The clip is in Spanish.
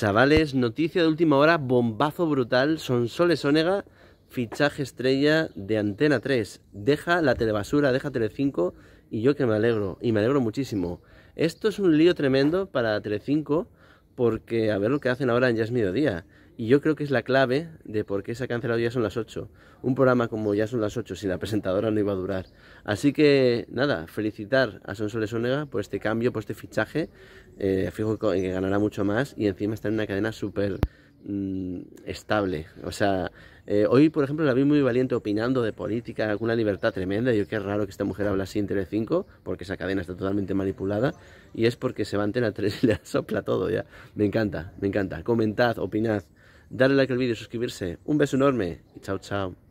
Chavales, noticia de última hora, bombazo brutal, Sonsoles Onega, fichaje estrella de Antena 3. Deja la telebasura, deja Telecinco y yo que me alegro, y me alegro muchísimo. Esto es un lío tremendo para Telecinco porque a ver lo que hacen ahora en Ya es Mediodía. Y yo creo que es la clave de por qué se ha cancelado Ya son las 8. Un programa como Ya son las 8 sin la presentadora no iba a durar. Así que nada, felicitar a Sonsoles Onega por este cambio, por este fichaje. Eh, fijo que ganará mucho más y encima está en una cadena súper Mm, estable. O sea, eh, hoy, por ejemplo, la vi muy valiente opinando de política, con una libertad tremenda. Yo es raro que esta mujer habla así en Tele5, porque esa cadena está totalmente manipulada. Y es porque se va a Antena 3 y le sopla todo ya. Me encanta, me encanta. Comentad, opinad, darle like al vídeo, suscribirse. Un beso enorme y chao, chao.